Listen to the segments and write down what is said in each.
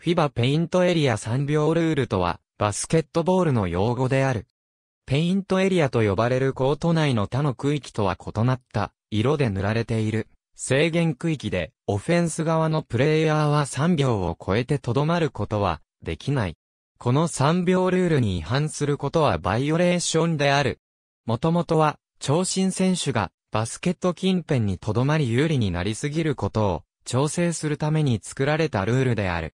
FIBA ペイントエリア3秒ルールとは、バスケットボールの用語である。ペイントエリアと呼ばれるコート内の他の区域とは異なった、色で塗られている。制限区域で、オフェンス側のプレイヤーは3秒を超えてとどまることは、できない。この3秒ルールに違反することはバイオレーションである。もともとは、長身選手が、バスケット近辺にとどまり有利になりすぎることを、調整するために作られたルールである。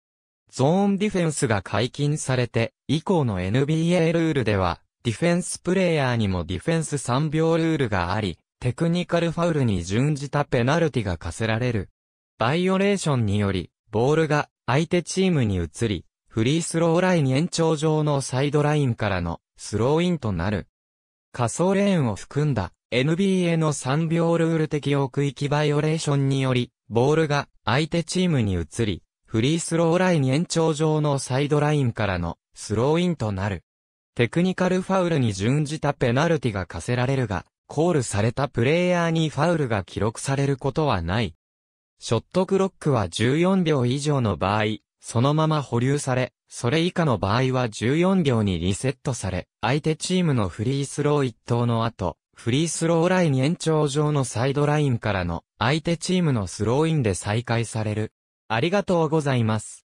ゾーンディフェンスが解禁されて、以降の NBA ルールでは、ディフェンスプレイヤーにもディフェンス3秒ルールがあり、テクニカルファウルに準じたペナルティが課せられる。バイオレーションにより、ボールが相手チームに移り、フリースローライン延長上のサイドラインからのスローインとなる。仮想レーンを含んだ NBA の3秒ルール適用区域バイオレーションにより、ボールが相手チームに移り、フリースローライン延長上のサイドラインからのスローインとなる。テクニカルファウルに準じたペナルティが課せられるが、コールされたプレイヤーにファウルが記録されることはない。ショットクロックは14秒以上の場合、そのまま保留され、それ以下の場合は14秒にリセットされ、相手チームのフリースロー1投の後、フリースローライン延長上のサイドラインからの相手チームのスローインで再開される。ありがとうございます。